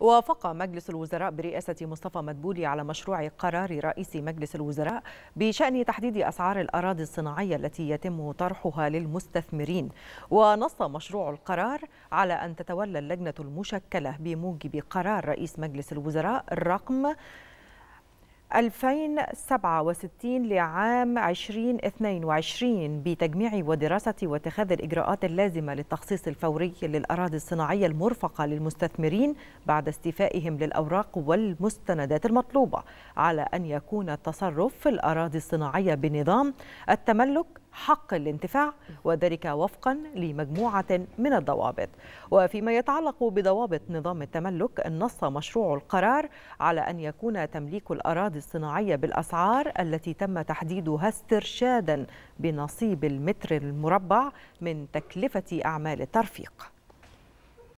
وافق مجلس الوزراء برئاسة مصطفى مدبولي على مشروع قرار رئيس مجلس الوزراء بشأن تحديد أسعار الأراضي الصناعية التي يتم طرحها للمستثمرين ونص مشروع القرار على أن تتولى اللجنة المشكلة بموجب قرار رئيس مجلس الوزراء الرقم 2067 لعام 2022 بتجميع ودراسة واتخاذ الإجراءات اللازمة للتخصيص الفوري للأراضي الصناعية المرفقة للمستثمرين بعد استيفائهم للأوراق والمستندات المطلوبة على أن يكون التصرف في الأراضي الصناعية بنظام التملك حق الانتفاع وذلك وفقا لمجموعة من الضوابط وفيما يتعلق بضوابط نظام التملك نص مشروع القرار على أن يكون تمليك الأراضي الصناعية بالأسعار التي تم تحديدها استرشادا بنصيب المتر المربع من تكلفة أعمال الترفيق